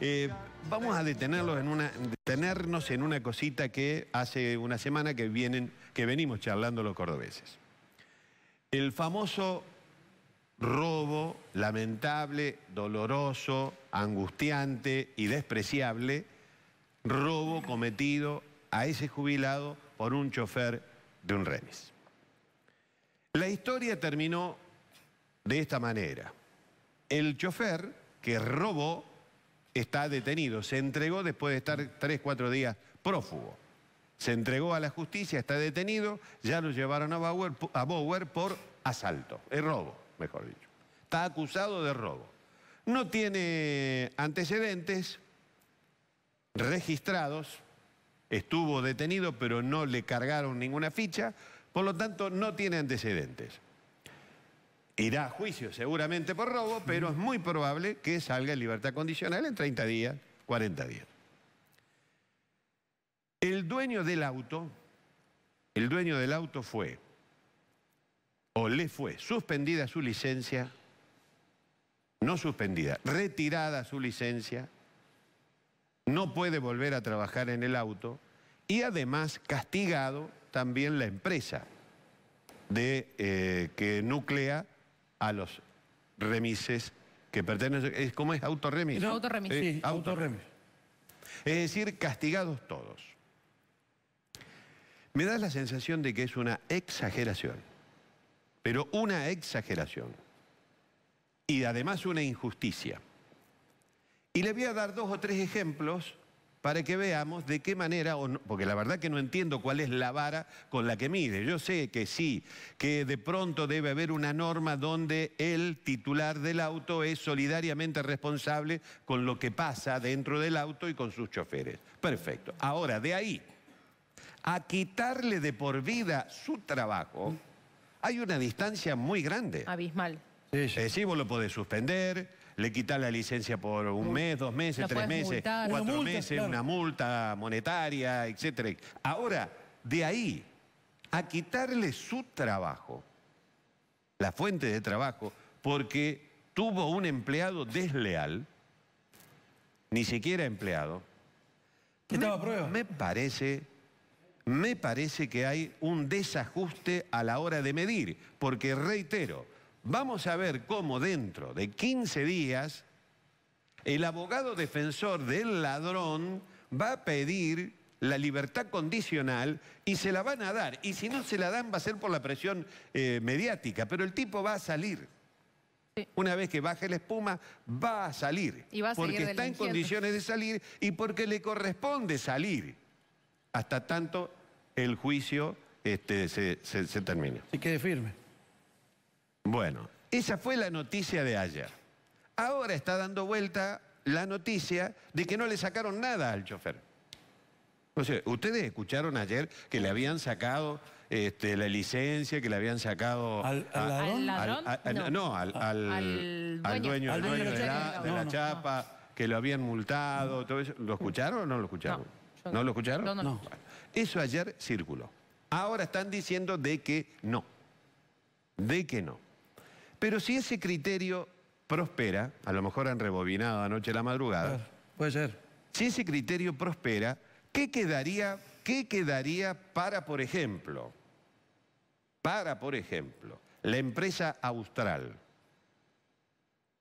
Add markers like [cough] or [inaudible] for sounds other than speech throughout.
Eh, vamos a detenerlos en una, detenernos en una cosita que hace una semana que, vienen, que venimos charlando los cordobeses. El famoso robo lamentable, doloroso, angustiante y despreciable, robo cometido a ese jubilado por un chofer de un remis. La historia terminó de esta manera. El chofer que robó está detenido. Se entregó después de estar tres, cuatro días prófugo. Se entregó a la justicia, está detenido, ya lo llevaron a Bauer, por asalto, el robo, mejor dicho. Está acusado de robo. No tiene antecedentes registrados, estuvo detenido pero no le cargaron ninguna ficha, por lo tanto no tiene antecedentes irá a juicio seguramente por robo, pero es muy probable que salga en libertad condicional en 30 días, 40 días. El dueño del auto, el dueño del auto fue, o le fue suspendida su licencia, no suspendida, retirada su licencia, no puede volver a trabajar en el auto y además castigado también la empresa de, eh, que nuclea a los remises que pertenecen. ¿Cómo es? ¿Autorremis? No, autorremis. sí, autorremis. Es decir, castigados todos. Me da la sensación de que es una exageración, pero una exageración. Y además una injusticia. Y le voy a dar dos o tres ejemplos para que veamos de qué manera, porque la verdad que no entiendo cuál es la vara con la que mide. Yo sé que sí, que de pronto debe haber una norma donde el titular del auto es solidariamente responsable con lo que pasa dentro del auto y con sus choferes. Perfecto. Ahora, de ahí a quitarle de por vida su trabajo, hay una distancia muy grande. Abismal. Sí, sí. vos lo podés suspender, le quita la licencia por un mes, dos meses, tres meses, cuatro meses, una multa monetaria, etc. Ahora, de ahí a quitarle su trabajo, la fuente de trabajo, porque tuvo un empleado desleal, ni siquiera empleado. ¿Qué Me parece me parece que hay un desajuste a la hora de medir, porque reitero, Vamos a ver cómo dentro de 15 días el abogado defensor del ladrón va a pedir la libertad condicional y se la van a dar. Y si no se la dan va a ser por la presión eh, mediática, pero el tipo va a salir. Una vez que baje la espuma, va a salir. porque está en condiciones de salir y porque le corresponde salir. Hasta tanto el juicio este, se, termine. Y quede firme. Bueno, esa fue la noticia de ayer. Ahora está dando vuelta la noticia de que no le sacaron nada al chofer. Entonces, ustedes escucharon ayer que le habían sacado este, la licencia, que le habían sacado... ¿Al, ladrón? no, al, dueño, de, la, chapa, que lo habían multado, todo eso. ¿Lo escucharon o no lo escucharon? No, lo escucharon? No, no. Eso ayer circuló. Ahora están diciendo de que no. De que no. Pero si ese criterio prospera, a lo mejor han rebobinado anoche la madrugada. puede ser. Si ese criterio prospera, ¿qué quedaría, ¿qué quedaría para, por ejemplo, para, por ejemplo, la empresa Austral,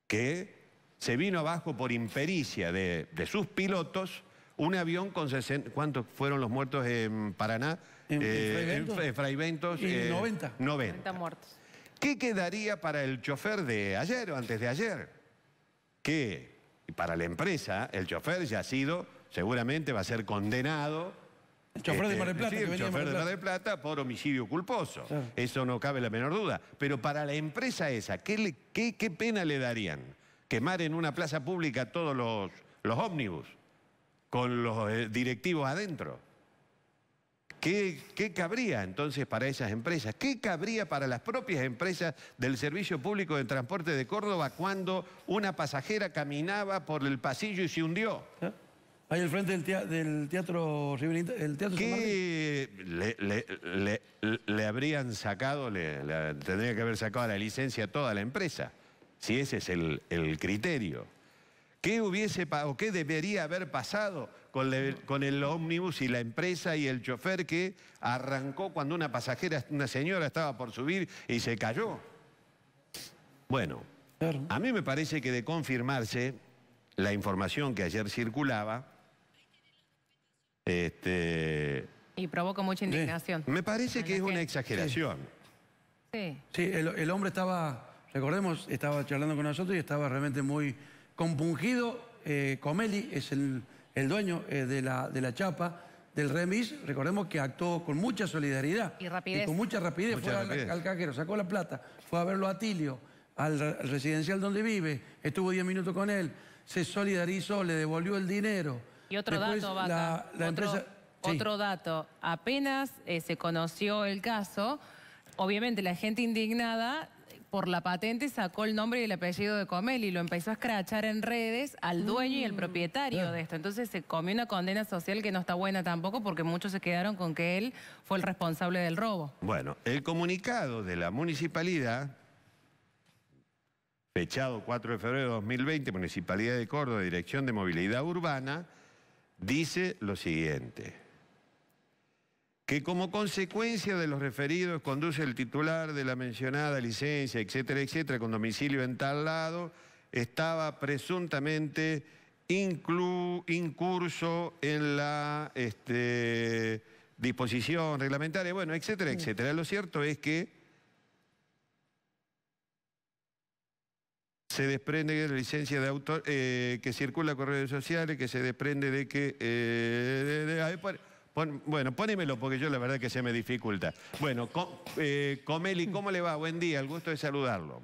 que se vino abajo por impericia de, sus pilotos un avión con 60... ¿Cuántos fueron los muertos en Paraná? En, 90. Eh, 90 eh, muertos. ¿Qué quedaría para el chofer de ayer o antes de ayer? Que para la empresa, el chofer ya ha sido, seguramente va a ser condenado. El chofer de este, Mar del Plata. el chofer de Mar del Plata por homicidio culposo. Eso no cabe la menor duda. Pero para la empresa esa, ¿qué, pena le darían? Quemar en una plaza pública todos los ómnibus con los eh, directivos adentro. ¿Qué, cabría entonces para esas empresas? ¿Qué cabría para las propias empresas del Servicio Público de Transporte de Córdoba cuando una pasajera caminaba por el pasillo y se hundió? ¿Eh? Ahí al frente del, Teatro el teatro ¿Qué le, habrían sacado, tendría que haber sacado la licencia a toda la empresa? Si ese es el criterio. ¿Qué hubiese o qué debería haber pasado con, el ómnibus y la empresa y el chofer que arrancó cuando una pasajera, una señora estaba por subir y se cayó? Bueno, a mí me parece que de confirmarse la información que ayer circulaba, este, Y provoca mucha indignación. Me parece que es una exageración. Sí. Sí, el hombre estaba, recordemos, estaba charlando con nosotros y estaba realmente muy compungido, eh, Comelli es el, dueño eh, de, la, de la chapa del remis, recordemos que actuó con mucha solidaridad. Y rapidez. con mucha rapidez fue Al, cajero, sacó la plata, fue a verlo a Tilio, al, residencial donde vive, estuvo 10 minutos con él, se solidarizó, le devolvió el dinero. Y otro dato, la, otro, empresa... otro, dato, apenas eh, se conoció el caso, obviamente la gente indignada por la patente sacó el nombre y el apellido de Comel y lo empezó a escrachar en redes al dueño y el mm. propietario ah. de esto. Entonces se comió una condena social que no está buena tampoco porque muchos se quedaron con que él fue el responsable del robo. Bueno, el comunicado de la municipalidad fechado 4 de febrero de 2020, Municipalidad de Córdoba, Dirección de Movilidad Urbana, dice lo siguiente que como consecuencia de los referidos conduce el titular de la mencionada licencia, etcétera, etcétera, con domicilio en tal lado, estaba presuntamente incurso en la disposición reglamentaria, bueno, etcétera, etcétera. Lo cierto es que se desprende de la licencia de autor, que circula redes sociales, que se desprende de que bueno, pónemelo porque yo la verdad que se me dificulta. Bueno, eh, Comeli, ¿cómo le va? Buen día, el gusto de saludarlo.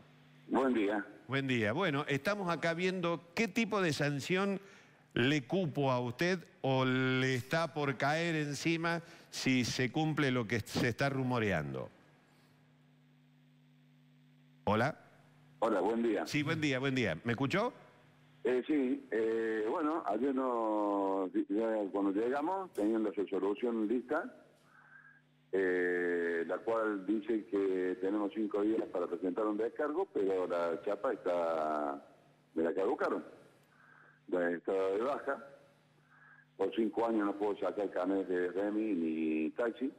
Buen día. Buen día. Bueno, estamos acá viendo qué tipo de sanción le cupo a usted o le está por caer encima si se cumple lo que se está rumoreando. Hola. Hola, buen día. Sí, buen día, buen día. ¿Me escuchó? Eh, sí, eh, bueno, ayer no, cuando llegamos tenían la resolución lista, eh, la cual dice que tenemos cinco días para presentar un descargo, pero la chapa está, me la caducaron, está de baja, por cinco años no puedo sacar camiones de Remy ni taxi,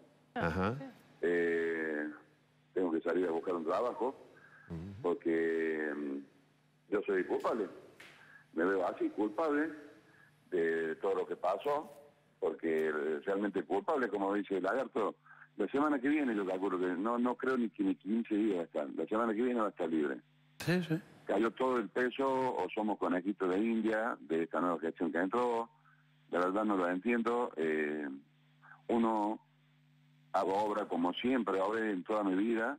tengo que salir a buscar un trabajo, porque mm, yo soy culpable me veo así culpable de todo lo que pasó, porque eh, realmente culpable, como dice el lagarto, la semana que viene yo que no, no creo ni que ni 15 días la semana que viene va a estar libre. Sí, Cayó todo el peso, o somos conejitos de India, de esta nueva gestión que entró, la verdad no lo entiendo, eh, uno hago obra como siempre, ahora en toda mi vida,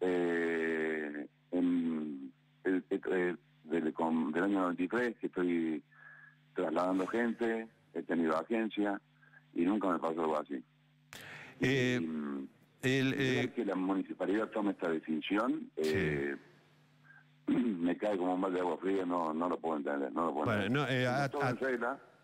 eh, del, año 93 que estoy trasladando gente, he tenido agencia y nunca me pasó algo así. Eh, mm, eh, que la municipalidad tome esta decisión. Eh, [clears throat] me cae como un mal de agua fría, no, no lo puedo entender. No lo puedo bueno, eh,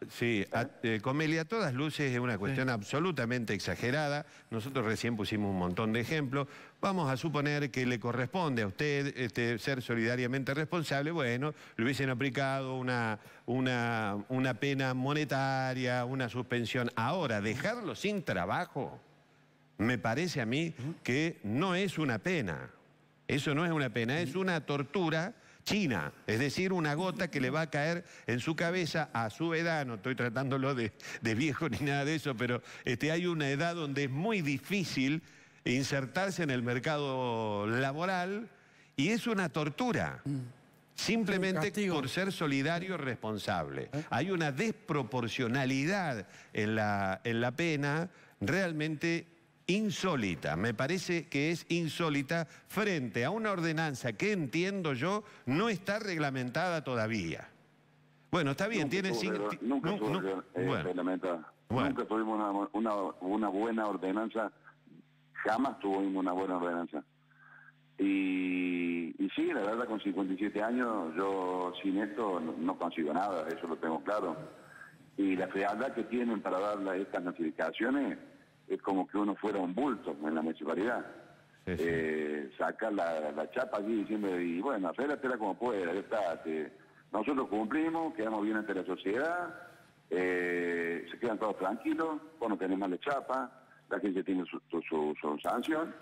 sí, ¿eh? Eh, Comelia, a todas luces es una cuestión absolutamente exagerada. Nosotros recién pusimos un montón de ejemplos. Vamos a suponer que le corresponde a usted este, ser solidariamente responsable. Bueno, le hubiesen aplicado una, una pena monetaria, una suspensión. Ahora, dejarlo sin trabajo, me parece a mí que no es una pena. Eso no es una pena, es una tortura china, es decir, una gota que le va a caer en su cabeza a su edad, no estoy tratándolo de, viejo ni nada de eso, pero este, hay una edad donde es muy difícil insertarse en el mercado laboral y es una tortura. Mm. Simplemente por ser solidario y responsable. ¿Eh? Hay una desproporcionalidad en la, en la pena realmente insólita, me parece que es insólita frente a una ordenanza que entiendo yo no está reglamentada todavía. Bueno, está bien, tiene... cinco eh, Nunca, tuvimos una, buena ordenanza, jamás tuvimos una buena ordenanza. Y, sí, la verdad, con 57 años, yo sin esto no, consigo nada, eso lo tengo claro. Y la fealdad que tienen para darle estas notificaciones es como que uno fuera un bulto en la municipalidad. Eh, sacar la, chapa aquí diciendo, y bueno, arreglatela como pueda, ya está. nosotros cumplimos, quedamos bien ante la sociedad, eh, se quedan todos tranquilos, bueno, tenemos la chapa, la gente tiene su, sanción,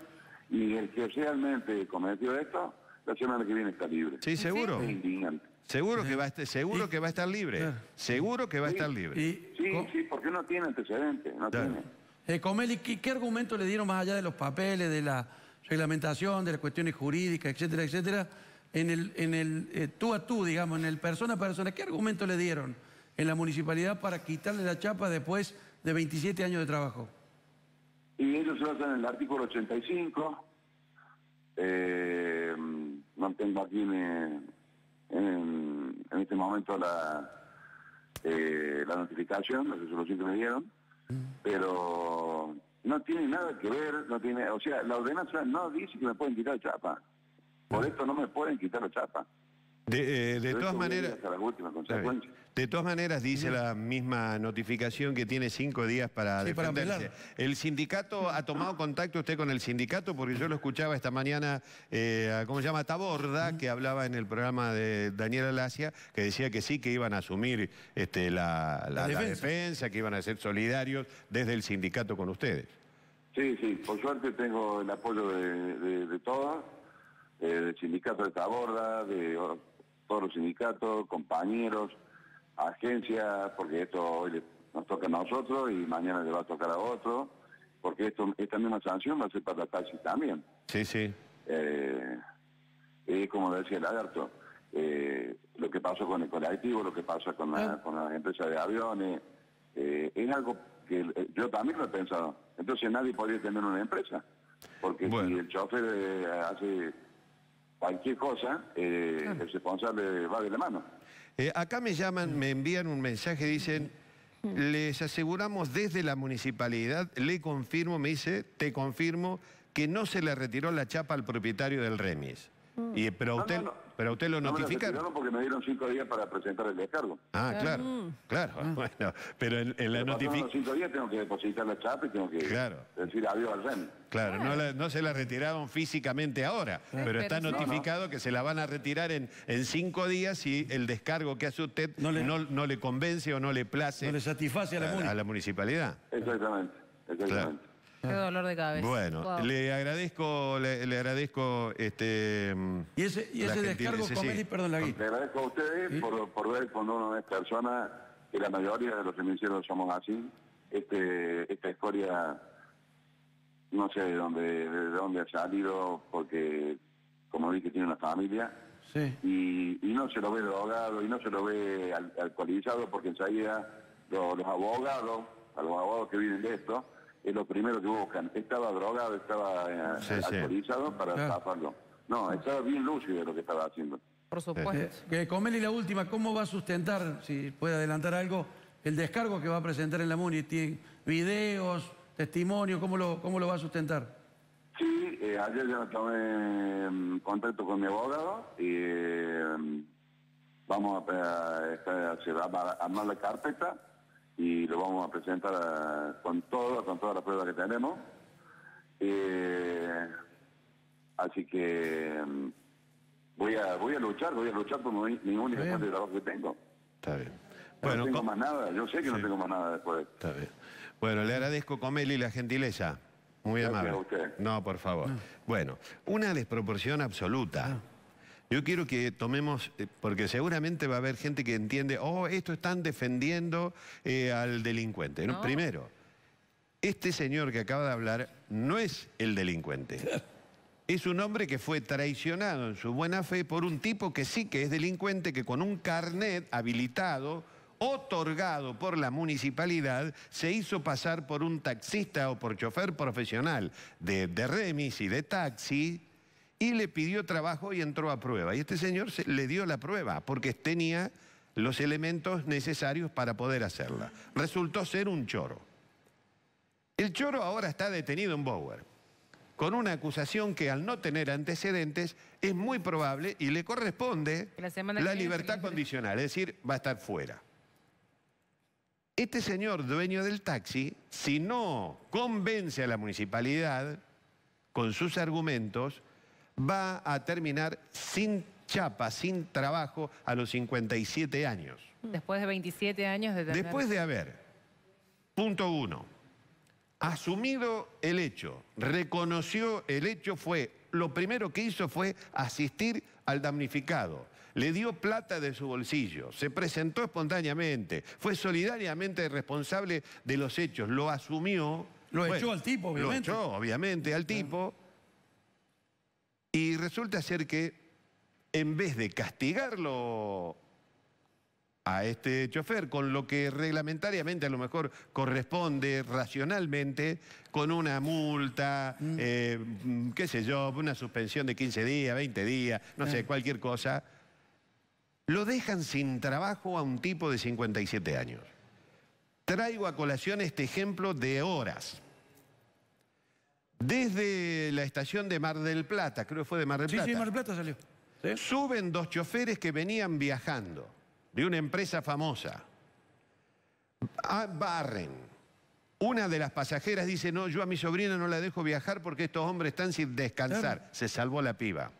y el que realmente cometió esto, la semana que viene está libre. Sí, seguro. Ah. Seguro que va a estar, seguro que va a estar libre. Seguro que va a estar libre. sí, sí, porque no tiene antecedentes, eh, Comel, ¿qué, argumento le dieron más allá de los papeles, de la reglamentación, de las cuestiones jurídicas, etcétera, etcétera? En el, en el eh, tú a tú, digamos, en el persona a persona, ¿qué argumento le dieron en la municipalidad para quitarle la chapa después de 27 años de trabajo? Y ellos se basan en el artículo 85, Mantengo eh, aquí en, este momento la, la notificación, la resolución que me dieron, Mm. pero no tiene nada que ver, no tiene, o sea, la ordenanza no dice que me pueden quitar chapa. Por ah. esto no me pueden quitar la chapa. De, eh, todas maneras... De todas maneras, dice la misma notificación que tiene cinco días para defenderse. el sindicato ha tomado contacto usted con el sindicato, porque yo lo escuchaba esta mañana, eh, ¿cómo se llama? Taborda, que hablaba en el programa de Daniela Lacia, que decía que sí, que iban a asumir este, la, defensa. que iban a ser solidarios desde el sindicato con ustedes. Sí, sí, por suerte tengo el apoyo de, todas, eh, del sindicato de Taborda, de todos los sindicatos, compañeros, agencia, porque esto hoy nos toca a nosotros y mañana le va a tocar a otro, porque esto, esta misma sanción va a ser para taxi también. Sí, sí. Eh, es como decía el Alberto, eh, lo que pasó con el colectivo, lo que pasa con, ah. las empresas de aviones, eh, es algo que yo también lo he pensado. Entonces nadie podría tener una empresa, porque si el chofer hace cualquier cosa, el responsable va de la mano. Eh, acá me llaman, me envían un mensaje, dicen, les aseguramos desde la municipalidad, le confirmo, me dice, te confirmo, que no se le retiró la chapa al propietario del remis. Mm. Y, pero ah, usted... Pero usted lo no notifica. Me porque me dieron cinco días para presentar el descargo. Ah, claro, claro. Mm. Ah. Bueno, pero en, la notificación. cinco días tengo que depositar la chapa y tengo que decir adiós al REN. Claro, No, se la retiraron físicamente ahora, pero, está notificado que se la van a retirar en, en cinco días si el descargo que hace usted no le, convence o no le place. No le satisface a la, a, la municipalidad. Exactamente, exactamente dolor de cabeza. Bueno, le agradezco, le, agradezco este. Y ese, descargo, perdón, la guita. Le agradezco a ustedes por, ver cuando uno es persona, que la mayoría de los feminicidios somos así, este, esta historia no sé de dónde, de dónde ha salido, porque como dije tiene una familia. Y, no se lo ve drogado y no se lo ve al, alcoholizado porque enseguida los abogados, a los abogados que vienen de esto, es lo primero que buscan. Estaba drogado, estaba eh, autorizado para taparlo. No, estaba bien lúcido lo que estaba haciendo. Por supuesto. Eh, eh, con eh, y la última, ¿cómo va a sustentar, si puede adelantar algo, el descargo que va a presentar en la MUNI? ¿Tiene videos, testimonios? ¿Cómo lo, cómo lo va a sustentar? Sí, ayer ya en mm, contacto con mi abogado y mm, vamos a, a, a armar la carpeta y lo vamos a presentar con todo, con todas las pruebas que tenemos. Eh, así que mm, voy a voy a luchar, voy a luchar por mi, de trabajo que tengo. Está bien. no tengo más nada, yo sé que no tengo más nada después. Está bien. Bueno, le agradezco, Comeli, la gentileza. Muy amable. No, por favor. Ah. Bueno, una desproporción absoluta. Ah. Yo quiero que tomemos, eh, porque seguramente va a haber gente que entiende, oh, esto están defendiendo eh, al delincuente. Primero, este señor que acaba de hablar no es el delincuente. Es un hombre que fue traicionado en su buena fe por un tipo que sí que es delincuente, que con un carnet habilitado, otorgado por la municipalidad, se hizo pasar por un taxista o por chofer profesional de, de remis y de taxi y le pidió trabajo y entró a prueba. Y este señor le dio la prueba porque tenía los elementos necesarios para poder hacerla. Resultó ser un choro. El choro ahora está detenido en Bower, con una acusación que al no tener antecedentes es muy probable y le corresponde la libertad condicional, es decir, va a estar fuera. Este señor dueño del taxi, si no convence a la municipalidad con sus argumentos, va a terminar sin chapa, sin trabajo, a los 57 años. Después de 27 años de Después de haber, punto uno, asumido el hecho, reconoció el hecho, fue lo primero que hizo fue asistir al damnificado. Le dio plata de su bolsillo, se presentó espontáneamente, fue solidariamente responsable de los hechos, lo asumió. Lo echó al tipo, obviamente. Lo echó, obviamente, al tipo. Y resulta ser que en vez de castigarlo a este chofer con lo que reglamentariamente a lo mejor corresponde racionalmente, con una multa, mm. eh, qué sé yo, una suspensión de 15 días, 20 días, no sé, cualquier cosa, lo dejan sin trabajo a un tipo de 57 años. Traigo a colación este ejemplo de horas desde la estación de Mar del Plata, creo que fue de Mar del Plata. Sí, sí, Mar del Plata salió. Suben dos choferes que venían viajando de una empresa famosa. Ah, barren. Una de las pasajeras dice, no, yo a mi sobrina no la dejo viajar porque estos hombres están sin descansar. Se salvó la piba.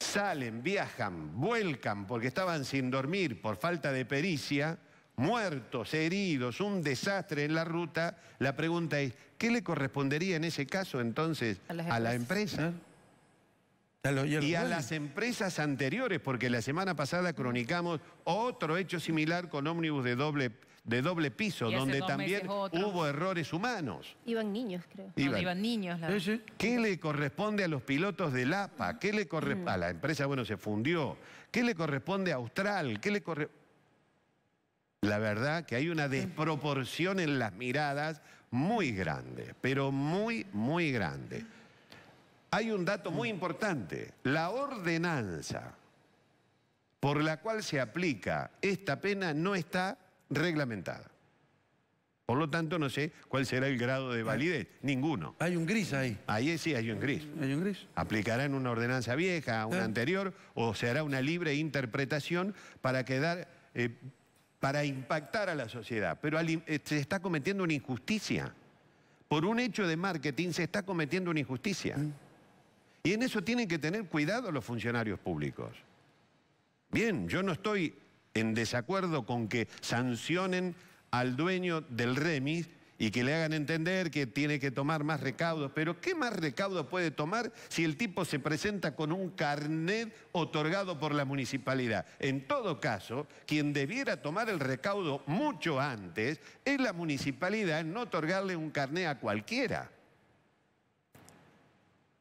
Salen, viajan, vuelcan porque estaban sin dormir por falta de pericia muertos, heridos, un desastre en la ruta, la pregunta es, ¿qué le correspondería en ese caso entonces a, la empresa? y, a, las empresas anteriores, porque la semana pasada cronicamos otro hecho similar con ómnibus de doble, de doble piso, donde también hubo errores humanos. Iban niños, creo. Iban, niños. La ¿Qué le corresponde a los pilotos de APA? ¿Qué le corresponde? Mm. A la empresa, bueno, se fundió. ¿Qué le corresponde a Austral? ¿Qué le corresponde? La verdad que hay una desproporción en las miradas muy grande, pero muy, muy grande. Hay un dato muy mm. importante. La ordenanza por la cual se aplica esta pena no está reglamentada. Por lo tanto, no sé cuál será el grado de validez. Ninguno. Hay un gris ahí. Ahí sí hay un gris. Hay un gris. Aplicarán una ordenanza vieja, una ah. anterior, o será una libre interpretación para quedar eh, para impactar a la sociedad, pero eh, se está cometiendo una injusticia. Por un hecho de marketing se está cometiendo una injusticia. Mm. Y en eso tienen que tener cuidado los funcionarios públicos. Bien, yo no estoy en desacuerdo con que sancionen al dueño del remis y que le hagan entender que tiene que tomar más recaudos. Pero ¿qué más recaudos puede tomar si el tipo se presenta con un carnet otorgado por la municipalidad? En todo caso, quien debiera tomar el recaudo mucho antes es la municipalidad, no otorgarle un carnet a cualquiera.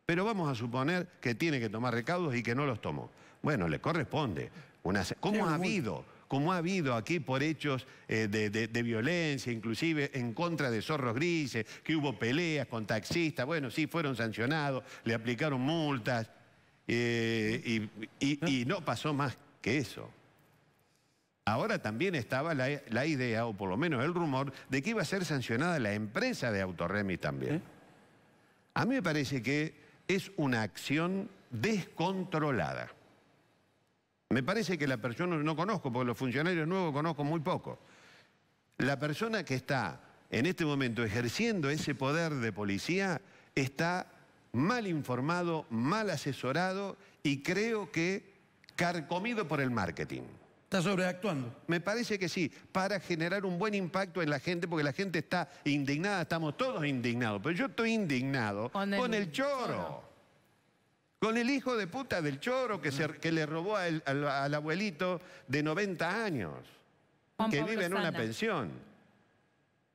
Pero vamos a suponer que tiene que tomar recaudos y que no los tomó. Bueno, le corresponde. Una... ¿Cómo ha habido como ha habido aquí por hechos eh, de, violencia, inclusive en contra de zorros grises, que hubo peleas con taxistas, bueno, sí, fueron sancionados, le aplicaron multas, eh, y, no pasó más que eso. Ahora también estaba la, idea, o por lo menos el rumor, de que iba a ser sancionada la empresa de Autorremi también. ¿Eh? A mí me parece que es una acción descontrolada. Me parece que la persona no conozco, porque los funcionarios nuevos conozco muy poco. La persona que está en este momento ejerciendo ese poder de policía está mal informado, mal asesorado y creo que carcomido por el marketing. ¿Está sobreactuando? Me parece que sí, para generar un buen impacto en la gente, porque la gente está indignada, estamos todos indignados, pero yo estoy indignado con el, choro. Con el hijo de puta del choro que, se, le robó al, abuelito de 90 años, que vive en una pensión.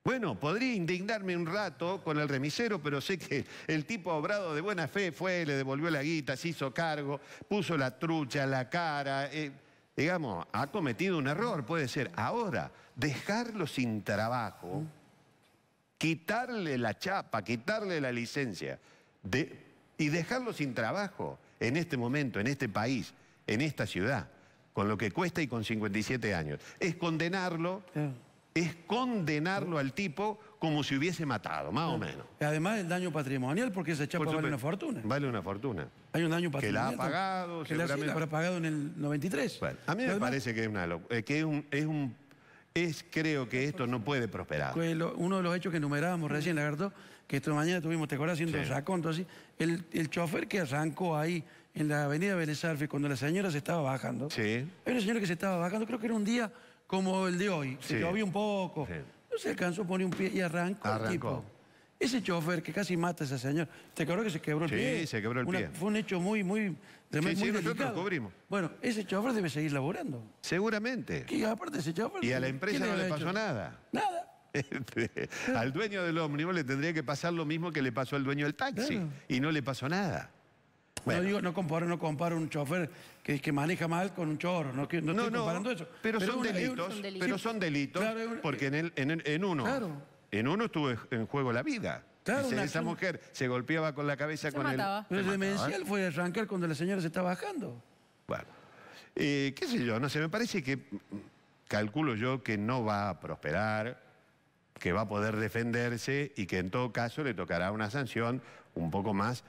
Bueno, podría indignarme un rato con el remisero, pero sé que el tipo obrado de buena fe fue, le devolvió la guita, se hizo cargo, puso la trucha, la cara. Eh, digamos, ha cometido un error, puede ser. Ahora, dejarlo sin trabajo, quitarle la chapa, quitarle la licencia, de, y dejarlo sin trabajo en este momento, en este país, en esta ciudad, con lo que cuesta y con 57 años. Es condenarlo, es condenarlo al tipo como si hubiese matado, más o menos. además el daño patrimonial, porque esa chapa vale una fortuna. Vale una fortuna. Hay un daño patrimonial. Que la ha pagado, que La ha pagado en el 93. a mí me parece que es eh, un es, creo que esto no puede prosperar. Uno de los hechos que enumerábamos recién, verdad que esta mañana tuvimos, ¿te acuerdas? Haciendo sí. raconto así. El, el chofer que arrancó ahí en la avenida Vélez cuando la señora se estaba bajando. Sí. Hay una señora que se estaba bajando, creo que era un día como el de hoy. Se llovió un poco. No se alcanzó pone un pie y arrancó, el tipo. Ese chofer que casi mata a esa señora, ¿te acuerdas que se quebró el pie? Sí, se quebró el pie. Fue un hecho muy, muy bueno, ese chofer debe seguir laborando. Seguramente. Y a la empresa no le pasó nada. Nada. [laughs] al dueño del ómnibus le tendría que pasar lo mismo que le pasó al dueño del taxi. Y no le pasó nada. No digo, no comparo, no comparo un chofer que, que maneja mal con un chorro, no, no, estoy comparando eso. Pero, son, delitos, pero son delitos, porque en, en, uno, en uno estuvo en juego la vida esa mujer se golpeaba con la cabeza con el... Pero el demencial fue arrancar cuando la señora se está bajando. Bueno, qué sé yo, no sé, me parece que mm, calculo yo que no va a prosperar, que va a poder defenderse y que en todo caso le tocará una sanción un poco más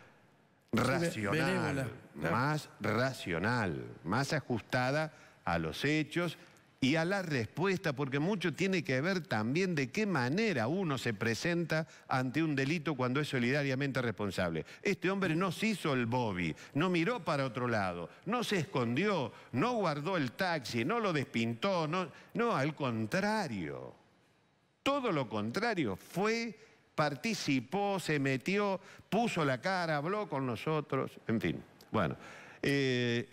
racional, más racional, más ajustada a los hechos y a la respuesta, porque mucho tiene que ver también de qué manera uno se presenta ante un delito cuando es solidariamente responsable. Este hombre no se hizo el Bobby, no miró para otro lado, no se escondió, no guardó el taxi, no lo despintó, no, no al contrario. Todo lo contrario, fue, participó, se metió, puso la cara, habló con nosotros, en fin. Bueno, eh,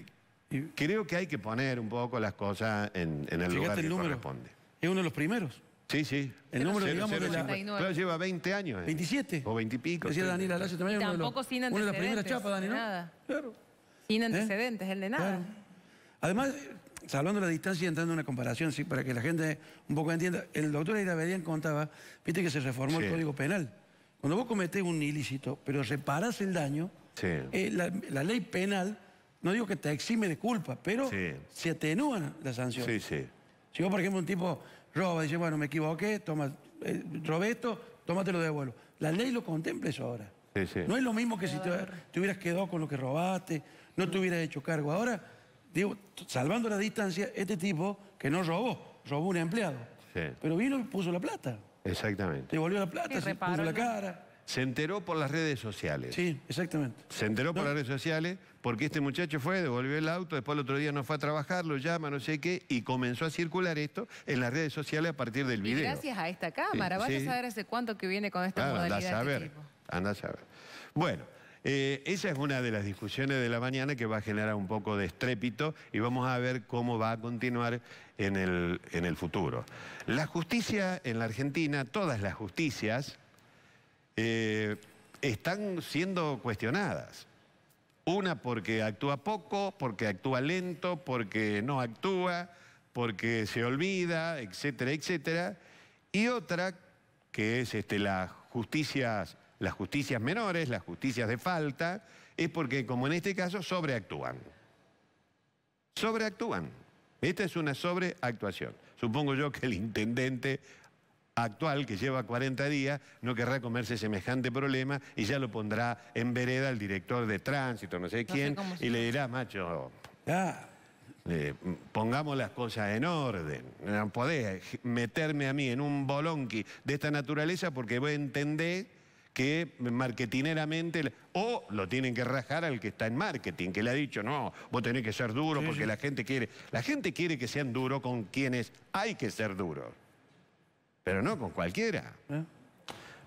Creo que hay que poner un poco las cosas en, el Fíjate lugar el que número. corresponde. Es uno de los primeros. Sí, sí. El número, digamos, de la... Claro, lleva 20 años. Eh. 27. O 20 y pico. Decía Daniel también. tampoco sin antecedentes. Una de las primeras chapas, Dani, ¿no? Nada. Claro. Sin ¿Eh? antecedentes, el de nada. además eh, Además, salvando la distancia y entrando en una comparación, sí, para que la gente un poco entienda, el doctor Aira contaba, viste que se reformó el Código Penal. Cuando vos cometés un ilícito, pero reparás el daño, eh, la ley penal no digo que te exime de culpa, pero se atenúan las sanciones. Sí, sí. Si vos, por ejemplo, un tipo roba, dice, bueno, me equivoqué, toma, eh, robé esto, tómatelo de vuelo. La ley lo contempla eso ahora. No es lo mismo que si te, hubieras quedado con lo que robaste, no te hubieras hecho cargo. Ahora, digo, salvando la distancia, este tipo que no robó, robó un empleado. Pero vino y puso la plata. Exactamente. Te volvió la plata, se puso la cara. Se enteró por las redes sociales. Sí, exactamente. Se enteró por las redes sociales porque este muchacho fue, devolvió el auto, después el otro día no fue a trabajar, lo llama, no sé qué, y comenzó a circular esto en las redes sociales a partir del video. gracias a esta cámara, Vas a saber hace cuánto que viene con esta modalidad. Ah, anda a este saber, anda a saber. Bueno, eh, esa es una de las discusiones de la mañana que va a generar un poco de estrépito y vamos a ver cómo va a continuar en el, en el futuro. La justicia en la Argentina, todas las justicias eh, están siendo cuestionadas. Una porque actúa poco, porque actúa lento, porque no actúa, porque se olvida, etcétera, etcétera. Y otra que es este, las justicias, las justicias menores, las justicias de falta, es porque, como en este caso, sobreactúan. Sobreactúan. Esta es una sobreactuación. Supongo yo que el intendente actual, que lleva 40 días, no querrá comerse semejante problema y ya lo pondrá en vereda el director de tránsito, no sé quién, y le dirá, macho, eh, pongamos las cosas en orden. No podés meterme a mí en un bolonqui de esta naturaleza porque voy a entender que marketineramente, o lo tienen que rajar al que está en marketing, que le ha dicho, no, vos tenés que ser duro porque la gente quiere. La gente quiere que sean duros con quienes hay que ser duros pero no con cualquiera. ¿Eh?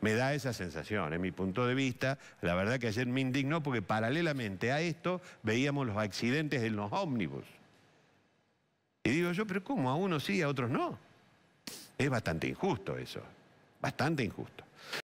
Me da esa sensación, en mi punto de vista, la verdad que ayer me indignó porque paralelamente a esto veíamos los accidentes en los ómnibus. Y digo yo, pero ¿cómo? A unos sí, a otros no. Es bastante injusto eso, bastante injusto.